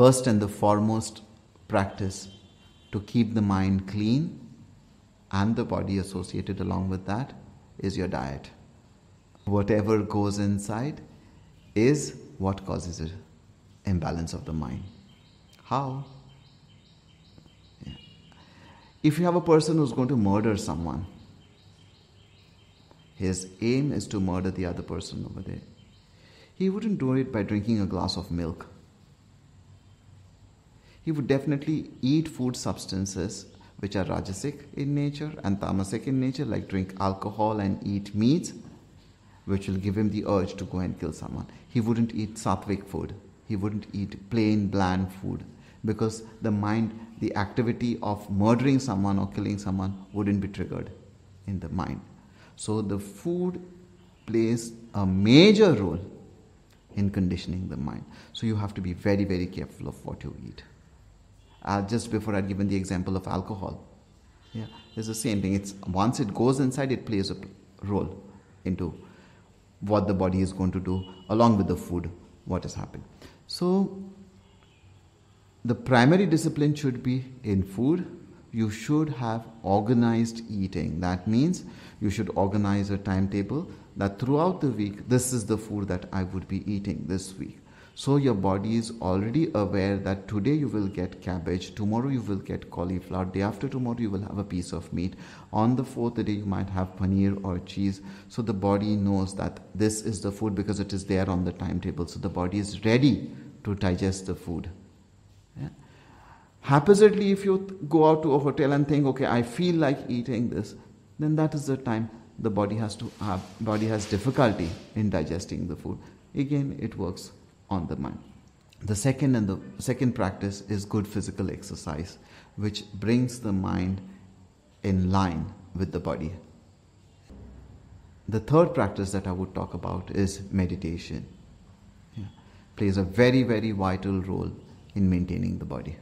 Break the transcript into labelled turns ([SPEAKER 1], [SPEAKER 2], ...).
[SPEAKER 1] first and the foremost practice to keep the mind clean and the body associated along with that is your diet. Whatever goes inside is what causes an imbalance of the mind. How? If you have a person who's going to murder someone, his aim is to murder the other person over there. He wouldn't do it by drinking a glass of milk he would definitely eat food substances which are rajasic in nature and tamasic in nature, like drink alcohol and eat meat, which will give him the urge to go and kill someone. He wouldn't eat sattvic food. He wouldn't eat plain, bland food because the mind, the activity of murdering someone or killing someone wouldn't be triggered in the mind. So the food plays a major role in conditioning the mind. So you have to be very, very careful of what you eat uh, just before I'd given the example of alcohol. Yeah, it's the same thing. It's once it goes inside, it plays a role into what the body is going to do along with the food, what has happened. So, the primary discipline should be in food. You should have organized eating. That means you should organize a timetable that throughout the week, this is the food that I would be eating this week so your body is already aware that today you will get cabbage, tomorrow you will get cauliflower, day after tomorrow you will have a piece of meat, on the fourth day you might have paneer or cheese. So the body knows that this is the food because it is there on the timetable. So the body is ready to digest the food. Yeah? Haphazardly, if you go out to a hotel and think, okay, I feel like eating this, then that is the time the body has to have, body has difficulty in digesting the food. Again, it works on the mind. The second and the second practice is good physical exercise, which brings the mind in line with the body. The third practice that I would talk about is meditation. Yeah. Plays a very, very vital role in maintaining the body.